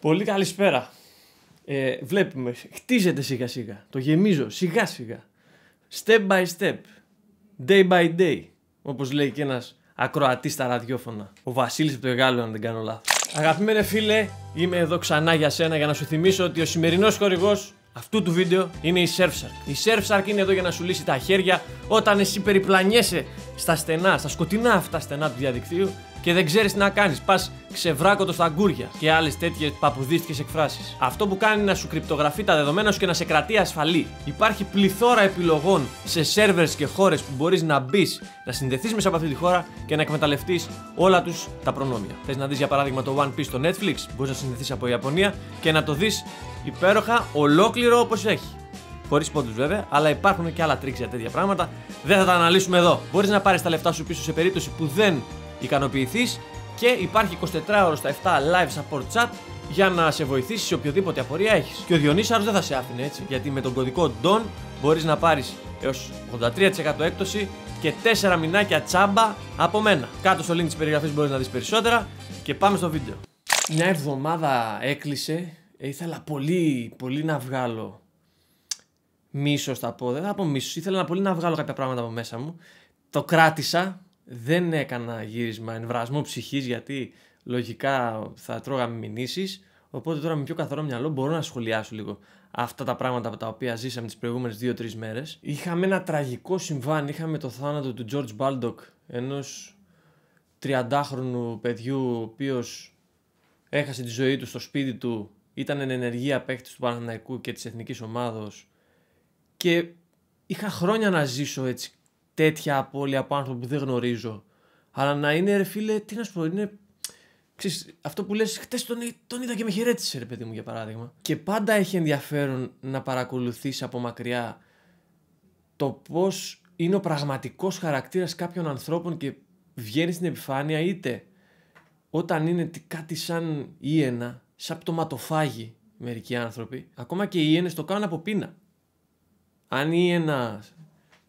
Πολύ καλησπέρα. Ε, βλέπουμε, χτίζεται σιγά σιγά. Το γεμίζω σιγά σιγά. Step by step. Day by day. Όπως λέει και ένας ακροατής στα ραδιόφωνα. Ο Βασίλης από το Γάλλο, αν δεν κάνω λάθος. Αγαπημένε φίλε, είμαι εδώ ξανά για σένα για να σου θυμίσω ότι ο σημερινός χορηγός αυτού του βίντεο είναι η Surfshark. Η Surfshark είναι εδώ για να σου λύσει τα χέρια όταν εσύ περιπλανιέσαι στα στενά, στα σκοτεινά αυτά στενά του διαδικτύου και δεν ξέρεις τι να κάνεις. Πας ξεβράκωτο στα αγκούρια και άλλες τέτοιες παπουδίστικες εκφράσεις. Αυτό που κάνει είναι να σου κρυπτογραφεί τα δεδομένα σου και να σε κρατεί ασφαλή. Υπάρχει πληθώρα επιλογών σε σερβέρ και χώρες που μπορείς να μπεις, να συνδεθείς μέσα από αυτή τη χώρα και να εκμεταλλευτείς όλα τους τα προνόμια. Θες να δεις για παράδειγμα το One Piece στο Netflix, μπορείς να συνδεθείς από Ιαπωνία και να το δεις υπέροχα, ολόκληρο όπως έχει. Χωρίς πόντους βέβαια, αλλά υπάρχουν και άλλα τρίξια τέτοια πράγματα. Δεν θα τα αναλύσουμε εδώ. Μπορείς να πάρεις τα λεφτά σου πίσω σε περίπτωση που δεν ικανοποιηθείς και υπάρχει 24ωρο στα 7 live support chat για να σε βοηθήσει σε οποιοδήποτε απορία έχεις. Και ο Διονύσαρος δεν θα σε άφηνε έτσι, γιατί με τον κωδικό DON μπορείς να πάρεις έως 83% έκπτωση και 4 μηνάκια τσάμπα από μένα. Κάτω στο link της περιγραφής μπορείς να δεις περισσότερα και πάμε στο βίντεο. Μια εβδομάδα έκλεισε ήθελα πολύ, πολύ να βγάλω μίσος τα πω. Δεν θα πω μίσος. Ήθελα πολύ να βγάλω κάποια πράγματα από μέσα μου. Το κράτησα. Δεν έκανα γύρισμα βρασμό ψυχής γιατί λογικά θα τρώγαμε μηνύσεις. Οπότε τώρα με πιο καθαρό μυαλό μπορώ να σχολιάσω λίγο αυτά τα πράγματα από τα οποία ζήσαμε τις προηγούμενες 2-3 μέρες. Είχαμε ένα τραγικό συμβάν. Είχαμε το θάνατο του George Baldock, ενός 30χρονου παιδιού, ο οποίος έχασε τη ζωή του στο σπίτι του ήταν εν ενεργεία παίκτης του Παναθηναϊκού και της εθνικής ομάδος και είχα χρόνια να ζήσω έτσι τέτοια απώλεια από άνθρωπο που δεν γνωρίζω αλλά να είναι ρε φίλε, τι να σου πω, είναι αυτό που λες, χτες τον, τον είδα και με χαιρέτησε ρε παιδί μου για παράδειγμα. Και πάντα έχει ενδιαφέρον να παρακολουθείς από μακριά το πώς είναι ο πραγματικός χαρακτήρας κάποιων ανθρώπων και βγαίνει στην επιφάνεια είτε όταν είναι κάτι σαν ένα, Σαν πτωματοφάγοι μερικοί άνθρωποι. Ακόμα και οι Ιένες το κάνουν από πείνα. Αν η Ιένα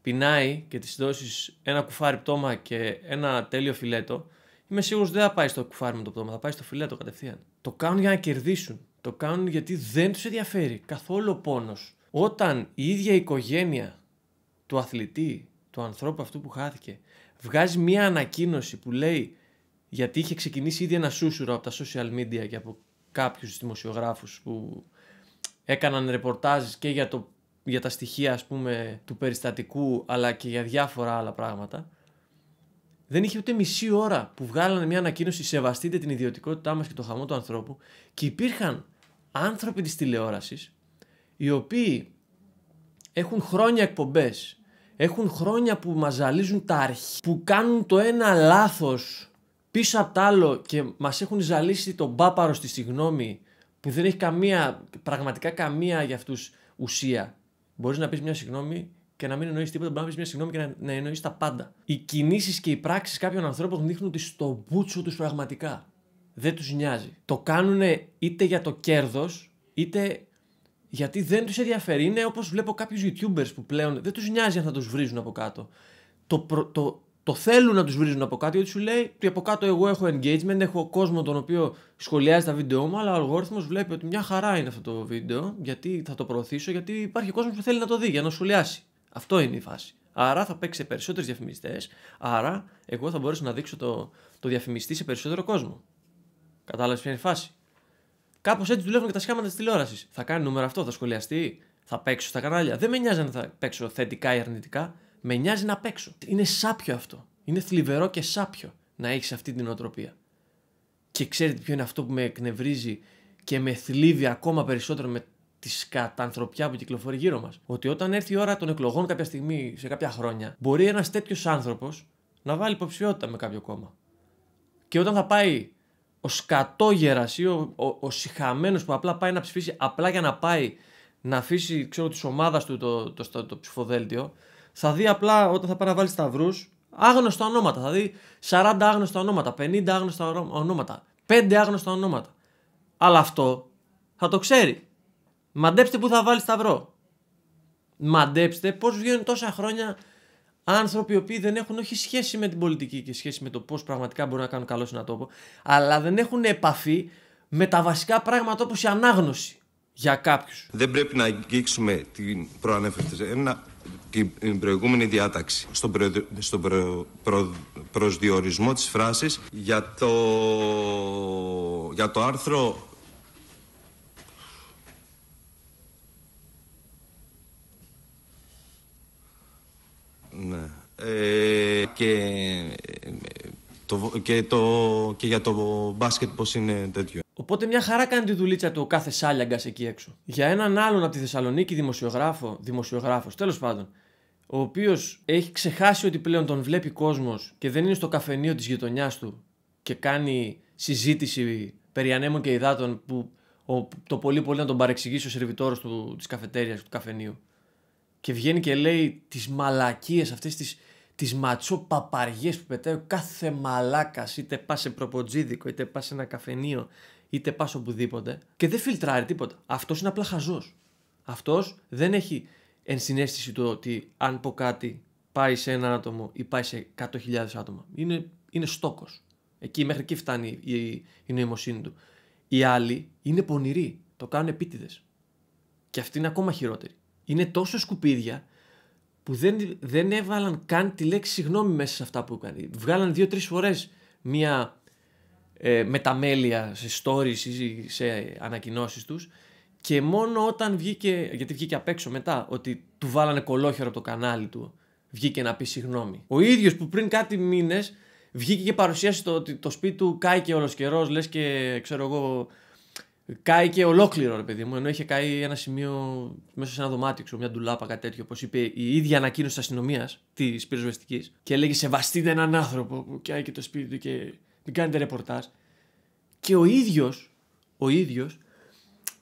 πεινάει και της δώσεις ένα κουφάρι πτώμα και ένα τέλειο φιλέτο, είμαι σίγουρος δεν θα πάει στο κουφάρι με το πτώμα, θα πάει στο φιλέτο κατευθείαν. Το κάνουν για να κερδίσουν. Το κάνουν γιατί δεν τους ενδιαφέρει καθόλου ο πόνος. Όταν η ίδια οικογένεια του αθλητή, του ανθρώπου αυτού που χάθηκε, βγάζει μία ανακοίνωση που λέει γιατί είχε ξεκινήσει ήδη ένα σούσουρο από τα social media και από κάποιους δημοσιογράφους που έκαναν ρεπορτάζ και για, το, για τα στοιχεία ας πούμε του περιστατικού αλλά και για διάφορα άλλα πράγματα δεν είχε ούτε μισή ώρα που βγάλανε μια ανακοίνωση σεβαστείτε την ιδιωτικότητά μας και το χαμό του ανθρώπου και υπήρχαν άνθρωποι της τηλεόρασης οι οποίοι έχουν χρόνια εκπομπές έχουν χρόνια που μαζαλίζουν τα αρχή που κάνουν το ένα λάθος πίσω από τ' άλλο και μας έχουν ζαλίσει τον μπάπαρο στη συγγνώμη που δεν έχει καμία, πραγματικά καμία για αυτούς ουσία. Μπορείς να πεις μια συγγνώμη και να μην εννοείς τίποτα, μπορεί να πεις μια συγγνώμη και να, να εννοείς τα πάντα. Οι κινήσεις και οι πράξεις κάποιων ανθρώπων δείχνουν ότι στο μπούτσο τους πραγματικά δεν τους νοιάζει. Το κάνουν είτε για το κέρδος, είτε γιατί δεν τους ενδιαφέρει. Είναι όπως βλέπω κάποιους YouTubers που πλέον δεν τους νοιάζει αν θα τους βρίζουν από κάτω. Το, προ, το, το θέλουν να τους βρίζουν από κάτι ό,τι σου λέει ότι από κάτω εγώ έχω engagement, έχω κόσμο τον οποίο σχολιάζει τα βίντεο μου, αλλά ο αλγόριθμος βλέπει ότι μια χαρά είναι αυτό το βίντεο, γιατί θα το προωθήσω, γιατί υπάρχει κόσμος που θέλει να το δει για να σχολιάσει. Αυτό είναι η φάση. Άρα θα παίξει σε περισσότερου διαφημιστές, άρα εγώ θα μπορέσω να δείξω το, το διαφημιστή σε περισσότερο κόσμο. Κατάλαβες ποια είναι η φάση. Κάπως έτσι δουλεύουν και τα σχήματα της τηλεόρασης. Θα κάνει νούμερο αυτό, θα σχολιαστεί, θα παίξω στα κανάλια. Δεν με νοιάζει αν θα παίξω θετικά ή αρνητικά με νοιάζει να παίξω. Είναι σάπιο αυτό. Είναι θλιβερό και σάπιο να έχεις αυτή την οτροπία. Και ξέρετε ποιο είναι αυτό που με εκνευρίζει και με θλίβει ακόμα περισσότερο με τη σκατανθρωπιά που κυκλοφορεί γύρω μας. Ότι όταν έρθει η ώρα των εκλογών κάποια στιγμή, σε κάποια χρόνια, μπορεί ένας τέτοιος άνθρωπος να βάλει υποψηφιότητα με κάποιο κόμμα. Και όταν θα πάει ο σκατόγερας ή ο, ο, ο συχαμένος που απλά πάει να ψηφίσει, απλά για να πάει να αφήσει ξέρω, της ομάδας του το, το, το, το ψηφοδέλτιο, θα δει απλά όταν θα πάει να βάλει σταυρούς άγνωστα ονόματα. Θα δει 40 άγνωστα ονόματα, 50 άγνωστα ονόματα, 5 άγνωστα ονόματα. Αλλά αυτό θα το ξέρει. Μαντέψτε που θα βάλει σταυρό. Μαντέψτε πώς βγαίνουν τόσα χρόνια άνθρωποι οι οποίοι δεν έχουν όχι σχέση με την πολιτική και σχέση με το πώς πραγματικά μπορούν να κάνουν καλό σε έναν τόπο, αλλά δεν έχουν επαφή με τα βασικά πράγματα όπως η ανάγνωση για κάποιους. Δεν πρέπει να αγγίξουμε την, ένα την προηγούμενη διάταξη στον, προ, στο προ, προσδιορισμό της φράσης για το, για το άρθρο Ναι. Ε, και το, και, και για το μπάσκετ πώς είναι τέτοιο. Οπότε μια χαρά κάνει τη δουλίτσα του ο κάθε σάλιαγκας εκεί έξω. Για έναν άλλον από τη Θεσσαλονίκη δημοσιογράφο, δημοσιογράφος τέλος πάντων, ο οποίος έχει ξεχάσει ότι πλέον τον βλέπει κόσμος και δεν είναι στο καφενείο της γειτονιάς του και κάνει συζήτηση περί ανέμων και υδάτων που το πολύ πολύ να τον παρεξηγήσει ο σερβιτόρος του, της καφετέριας του καφενείου. Και βγαίνει και λέει τις μαλακίες αυτές τις τις ματσό παπαριές που πετάει κάθε μαλάκας, είτε πας σε προποτζίδικο, είτε πας σε ένα καφενείο, είτε πας οπουδήποτε. Και δεν φιλτράρει τίποτα. Αυτός είναι απλά χαζός. Αυτός δεν έχει ενσυναίσθηση του ότι αν πω κάτι πάει σε ένα άτομο ή πάει σε 100.000 άτομα. Είναι, είναι στόκος. Εκεί μέχρι εκεί φτάνει η, η νοημοσύνη του. Οι άλλοι είναι πονηροί. Το κάνουν επίτηδες. Και αυτοί είναι ακόμα χειρότεροι. Είναι τόσο σκουπίδια που δεν, δεν έβαλαν καν τη λέξη συγγνώμη μέσα σε αυτά που έκανε. Βγάλαν δύο-τρεις φορές μία ε, μεταμέλεια σε stories ή σε ανακοινώσεις τους και μόνο όταν βγήκε, γιατί βγήκε απ' έξω μετά, ότι του βάλανε κολόχερο από το κανάλι του, βγήκε να πει συγγνώμη. Ο ίδιος που πριν κάτι μήνες, βγήκε και παρουσίασε το ότι το σπίτι του κάει και ολο καιρός, λες και ξέρω εγώ κάει και ολόκληρο, ρε παιδί μου. Ενώ είχε κάει ένα σημείο μέσα σε ένα δωμάτιο, ξέρω, μια ντουλάπα, κάτι τέτοιο. Όπως είπε η ίδια ανακοίνωση της αστυνομίας, της πυροσβεστικής, και έλεγε Σεβαστείτε έναν άνθρωπο που κάει και το σπίτι του και μην κάνετε ρεπορτάζ. Και ο ίδιος, ο ίδιος,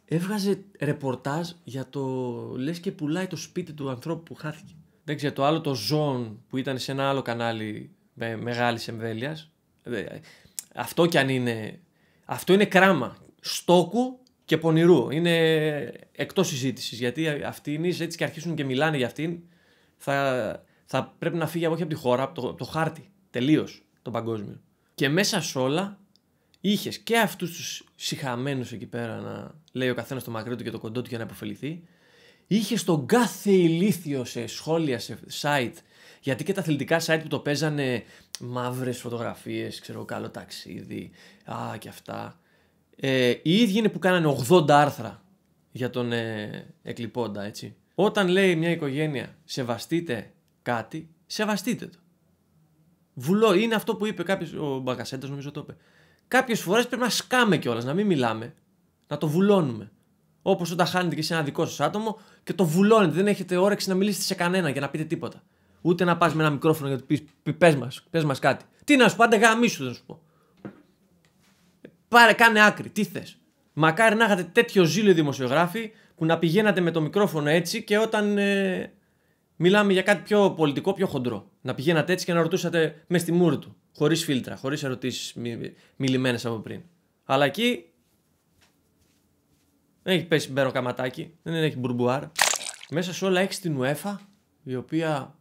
έβγαζε ρεπορτάζ για το. λες και πουλάει το σπίτι του ανθρώπου που χάθηκε. Δεν ξέρω, το άλλο το Ζων που ήταν σε ένα άλλο κανάλι με μεγάλης εμβέλειας. Αυτό κι αν είναι. Αυτό είναι κράμα στόκου και πονηρού. Είναι εκτός συζήτησης γιατί αυτήν έτσι και αρχίσουν και μιλάνε για αυτήν. Θα, θα πρέπει να φύγει από όχι από τη χώρα, από το, το χάρτη. Τελείως το παγκόσμιο. Και μέσα σε όλα είχες και αυτούς τους συχαμένους εκεί πέρα να λέει ο καθένας το μακρύ του και το κοντό του για να υποφεληθεί. Είχες τον κάθε ηλίθιο σε σχόλια, σε site. Γιατί και τα αθλητικά site που το παίζανε μαύρες φωτογραφίες, ξέρω, καλό ταξίδι, α και αυτά. Ε, οι ίδιοι είναι που κάνανε 80 άρθρα για τον ε, εκλειπώντα, έτσι. Όταν λέει μια οικογένεια σεβαστείτε κάτι, σεβαστείτε το. Βουλό, είναι αυτό που είπε κάποιος, ο Μπαγκασέντα νομίζω το είπε. Κάποιες φορές πρέπει να σκάμε κιόλας, να μην μιλάμε, να το βουλώνουμε. Όπως όταν χάνετε και σε ένα δικό σας άτομο και το βουλώνετε, δεν έχετε όρεξη να μιλήσετε σε κανένα για να πείτε τίποτα. Ούτε να πας με ένα μικρόφωνο για να πεις πες μας, κάτι. Τι να σου πω, γάμί σου, σου πω. Πάρε, κάνε άκρη. Τι θες. Μακάρι να είχατε τέτοιο ζήλιο δημοσιογράφοι που να πηγαίνατε με το μικρόφωνο έτσι και όταν ε, μιλάμε για κάτι πιο πολιτικό, πιο χοντρό. Να πηγαίνατε έτσι και να ρωτούσατε μες στη μούρη του. Χωρίς φίλτρα, χωρίς ερωτήσεις μιλημένες από πριν. Αλλά εκεί. Δεν έχει πέσει μπέρο καματάκι, δεν έχει μπουρμπουάρ. Μέσα σε όλα έχει την UEFA, η οποία.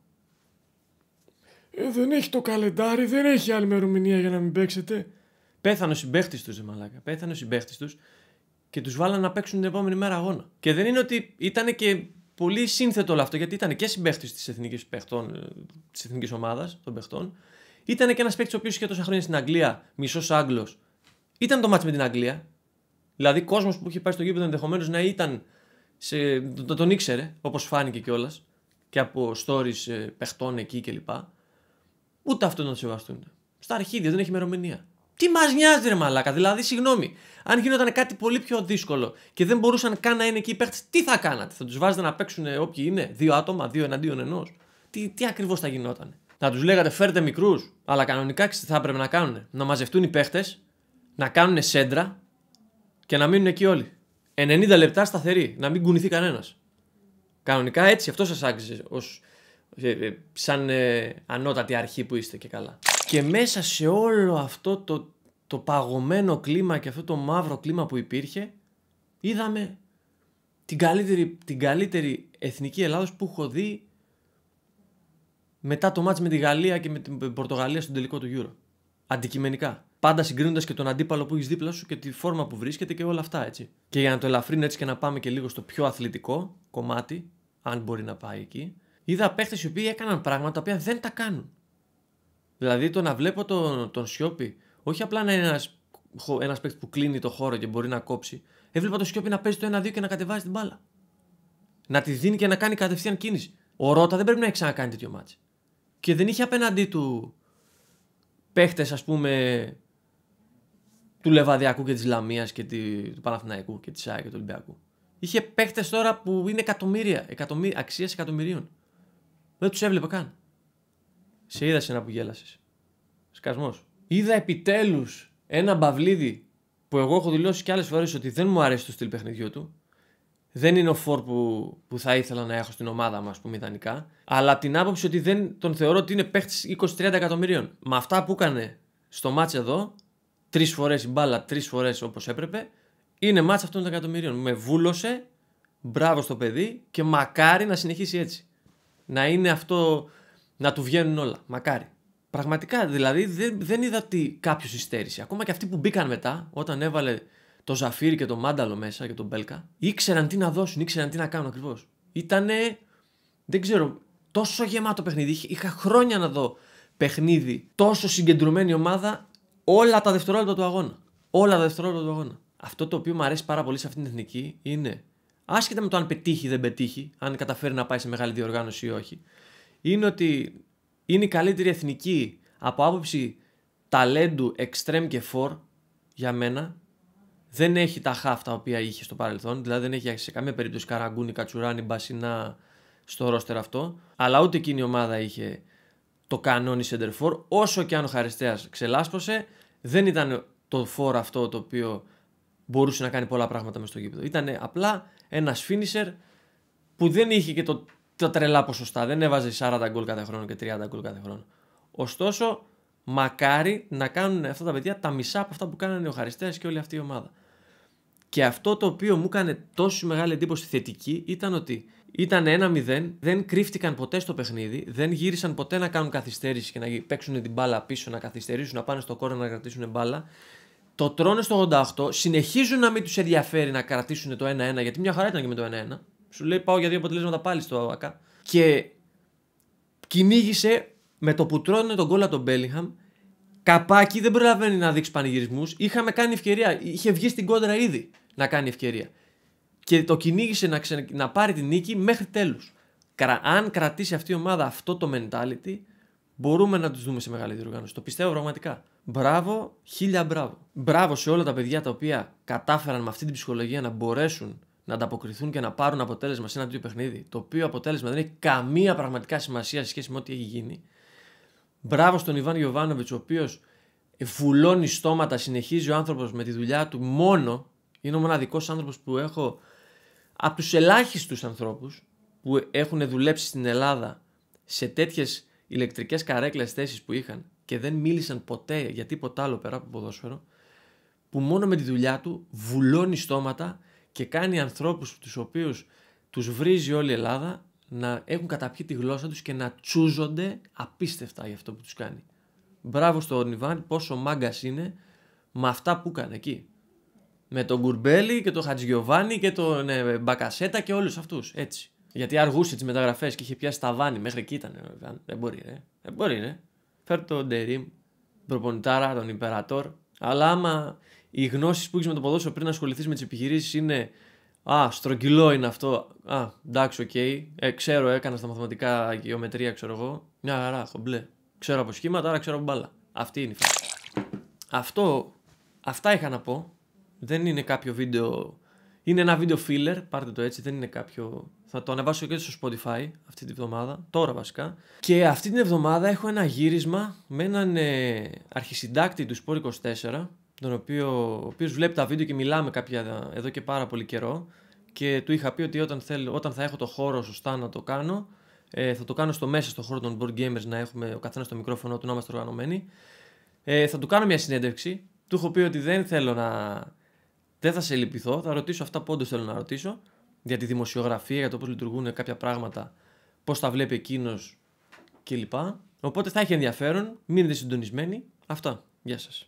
Ε, δεν έχει το καλεντάρι, δεν έχει άλλη ημερομηνία για να μην παίξετε. Πέθανε ο συμπέχτη του, Ζεμαλάκα. Πέθανε ο συμπέχτη τους και τους βάλανε να παίξουν την επόμενη μέρα αγώνα. Και δεν είναι ότι ήταν και πολύ σύνθετο όλο αυτό, γιατί ήταν και συμπέχτη της εθνικής εθνικής ε, ομάδας των παιχτών. Ήταν και ένας παίκτης ο οποίος είχε τόσα χρόνια στην Αγγλία, μισός Άγγλος. Ήταν το μάτι με την Αγγλία. Δηλαδή, κόσμος που είχε πάει στο γήπεδο ενδεχομένως να ήταν. Σε, τον ήξερε, όπως φάνηκε κιόλας, και από stories ε, παιχτών εκεί κλπ. Ούτε αυτό να το σεβαστούν. Στα αρχίδια δεν έχει ημερομηνία τι μας νοιάζει, ρε Μαλάκα. Δηλαδή, συγγνώμη, αν γινόταν κάτι πολύ πιο δύσκολο και δεν μπορούσαν καν να είναι εκεί οι παίχτε, τι θα κάνατε. Θα τους βάζετε να παίξουν όποιοι είναι, δύο άτομα, δύο εναντίον ενός. Τι, τι ακριβώς θα γινόταν. Να τους λέγατε φέρτε μικρούς, αλλά κανονικά τι θα έπρεπε να κάνουν. Να μαζευτούν οι παίχτε, να κάνουν σέντρα και να μείνουν εκεί όλοι. 90 λεπτά σταθερή, να μην κουνηθεί κανένας. Κανονικά έτσι, αυτό σας άξιζε ως, ε, ε, σαν ε, ανώτατη αρχή που είστε και καλά. Και μέσα σε όλο αυτό το, το παγωμένο κλίμα και αυτό το μαύρο κλίμα που υπήρχε, είδαμε την καλύτερη, την καλύτερη εθνική Ελλάδος που έχω δει μετά το μάτς με τη Γαλλία και με την Πορτογαλία στον τελικό του Euro. Αντικειμενικά. Πάντα συγκρίνοντας και τον αντίπαλο που έχεις δίπλα σου και τη φόρμα που βρίσκεται και όλα αυτά έτσι. Και για να το ελαφρύνω έτσι και να πάμε και λίγο στο πιο αθλητικό κομμάτι, αν μπορεί να πάει εκεί, είδα παίχτε οι οποίοι έκαναν πράγματα τα οποία δεν τα κάνουν. Δηλαδή το να βλέπω τον, τον Σιώπη, όχι απλά να είναι ένας παίκτης που κλείνει το χώρο και μπορεί να κόψει. Έβλεπα τον Σιώπη να παίζει το 1-2 και να κατεβάζει την μπάλα. Να τη δίνει και να κάνει κατευθείαν κίνηση. Ο Ρότα δεν πρέπει να έχει ξανακάνει τέτοιο μάτσο. Και δεν είχε απέναντί του παίχτες, ας πούμε, του Λεβαδιακού και της Λαμίας και του Παναθηναϊκού και της ΑΕΚ και του Ολυμπιακού. Είχε παίχτες τώρα που είναι εκατομμύρια, εκατομμύρια αξίας εκατομμυρίων. Δεν τους έβλεπε καν. Σε είδα σε ένα που γέλασες. Σκασμός. Είδα επιτέλους ένα μπαβλίδι που εγώ έχω δηλώσει κι άλλες φορές ότι δεν μου αρέσει το στυλ παιχνιδιού του. Δεν είναι ο φόρ που, που θα ήθελα να έχω στην ομάδα μα, ας πούμε, ιδανικά. Αλλά την άποψη ότι δεν τον θεωρώ ότι είναι παίχτης 20-30 εκατομμυρίων. Με αυτά που έκανε στο μάτσο εδώ, τρεις φορές η μπάλα, τρεις φορές όπως έπρεπε, είναι μάτσο αυτών των εκατομμυρίων. Με βούλωσε, μπράβο στο παιδί και μακάρι να συνεχίσει έτσι. Να είναι αυτό να του βγαίνουν όλα. Μακάρι. Πραγματικά δηλαδή δεν, δεν είδα τι κάποιος υστέρησε. Ακόμα και αυτοί που μπήκαν μετά, όταν έβαλε το Ζαφύρι και το Μάνταλο μέσα και τον Μπέλκα, ήξεραν τι να δώσουν, ήξεραν τι να κάνουν ακριβώς. Ήτανε, δεν ξέρω, τόσο γεμάτο παιχνίδι. Είχα χρόνια να δω παιχνίδι, τόσο συγκεντρωμένη ομάδα, όλα τα δευτερόλεπτα του αγώνα. Όλα τα δευτερόλεπτα του αγώνα. Αυτό το οποίο μου αρέσει πάρα πολύ σε αυτήν την εθνική είναι, άσχετα με το αν πετύχει ή δεν πετύχει, αν καταφέρει να πάει σε μεγάλη διοργάνωση ή όχι, είναι ότι είναι η καλύτερη εθνική από άποψη ταλέντου extreme και φορ για μένα. Δεν έχει τα χαφ τα οποία είχε στο παρελθόν, δηλαδή δεν έχει σε καμία περίπτωση Καραγκούνι, Κατσουράνι, Μπασινά στο ρόστερ αυτό. Αλλά ούτε εκείνη η ομάδα είχε το κανόνι center for. Όσο και αν ο Χαριστέας ξελάσπωσε, δεν ήταν το φορ αυτό το οποίο μπορούσε να κάνει πολλά πράγματα μες στο γήπεδο. Ήταν απλά ένας finisher που δεν είχε και το τα τρελά ποσοστά. Δεν έβαζε 40 γκολ κάθε χρόνο και 30 γκολ κάθε χρόνο. Ωστόσο, μακάρι να κάνουν αυτά τα παιδιά τα μισά από αυτά που κάνανε ο Χαριστέας και όλη αυτή η ομάδα. Και αυτό το οποίο μου έκανε τόσο μεγάλη εντύπωση θετική ήταν ότι ήταν 1-0, δεν κρύφτηκαν ποτέ στο παιχνίδι, δεν γύρισαν ποτέ να κάνουν καθυστέρηση και να παίξουν την μπάλα πίσω, να καθυστερήσουν, να πάνε στο κόρο να κρατήσουν μπάλα. Το τρώνε στο 88, συνεχίζουν να μην τους ενδιαφέρει να κρατήσουν το 1-1, γιατί μια χαρά ήταν και με το 1-1. Σου λέει πάω για δύο αποτελέσματα πάλι στο ΑΚΑ. Και κυνήγησε με το που τρώνε τον κόλλα τον Μπέλιγχαμ. Καπάκι δεν προλαβαίνει να δείξει πανηγυρισμούς. Είχαμε κάνει ευκαιρία. Είχε βγει στην κόντρα ήδη να κάνει ευκαιρία. Και το κυνήγησε να, να πάρει την νίκη μέχρι τέλους. Αν κρατήσει αυτή η ομάδα αυτό το mentality, μπορούμε να τους δούμε σε μεγαλύτερη οργάνωση. Το πιστεύω πραγματικά. Μπράβο, χίλια μπράβο. Μπράβο σε όλα τα παιδιά τα οποία κατάφεραν με αυτή την ψυχολογία να μπορέσουν να ανταποκριθούν και να πάρουν αποτέλεσμα σε ένα τέτοιο παιχνίδι, το οποίο αποτέλεσμα δεν έχει καμία πραγματικά σημασία σε σχέση με ό,τι έχει γίνει. Μπράβο στον Ιβάν Γιοβάνοβιτ, ο οποίος φουλώνει στόματα, συνεχίζει ο άνθρωπος με τη δουλειά του μόνο. Είναι ο μοναδικός άνθρωπος που έχω από τους ελάχιστους ανθρώπους που έχουν δουλέψει στην Ελλάδα σε τέτοιες ηλεκτρικές καρέκλες θέσεις που είχαν και δεν μίλησαν ποτέ για τίποτα άλλο πέρα από ποδόσφαιρο, που μόνο με τη δουλειά του βουλώνει στόματα και κάνει ανθρώπους τους οποίους τους βρίζει όλη η Ελλάδα να έχουν καταπιεί τη γλώσσα τους και να τσούζονται απίστευτα για αυτό που τους κάνει. Μπράβο στον Ιβάν, πόσο μάγκας είναι με αυτά που έκανε εκεί. Με τον Γκουρμπέλη και τον Χατζιωβάνι και τον ε, Μπακασέτα και όλους αυτούς, έτσι. Γιατί αργούσε τις μεταγραφές και είχε πιάσει τα βάνη μέχρι εκεί ήταν. Δεν μπορεί, ρε. Δεν μπορεί, ρε. Φέρ τον Ντερίμ, προπονητάρα, τον Ιμπερατόρ. Αλλά άμα οι γνώσεις που έχεις με το ποδόσφαιρο πριν ασχοληθείς με τις επιχειρήσεις είναι Α, στρογγυλό είναι αυτό. Α, εντάξει, οκ. Okay. Ε, ξέρω, έκανα στα μαθηματικά γεωμετρία, ξέρω εγώ. Μια χαρά, μπλε. Ξέρω από σχήματα, άρα ξέρω από μπάλα. Αυτή είναι η φάση. Αυτό, αυτά είχα να πω. Δεν είναι κάποιο βίντεο. Είναι ένα βίντεο filler, πάρτε το έτσι, δεν είναι κάποιο. Θα το ανεβάσω και στο Spotify αυτή την εβδομάδα, τώρα βασικά. Και αυτή την εβδομάδα έχω ένα γύρισμα με έναν ε, αρχισυντάκτη του Sport 24, τον οποίο, ο οποίος βλέπει τα βίντεο και μιλάμε κάποια εδώ και πάρα πολύ καιρό και του είχα πει ότι όταν, θέλ, όταν θα έχω το χώρο σωστά να το κάνω ε, θα το κάνω στο μέσα στο χώρο των board gamers να έχουμε ο καθένας το μικρόφωνο του να είμαστε οργανωμένοι ε, θα του κάνω μια συνέντευξη του έχω πει ότι δεν θέλω να δεν θα σε λυπηθώ, θα ρωτήσω αυτά που όντως θέλω να ρωτήσω για τη δημοσιογραφία, για το πώς λειτουργούν κάποια πράγματα, πώς τα βλέπει εκείνος κλπ. Οπότε θα έχει ενδιαφέρον, μείνετε συντονισμένοι. Αυτά. Γεια σας.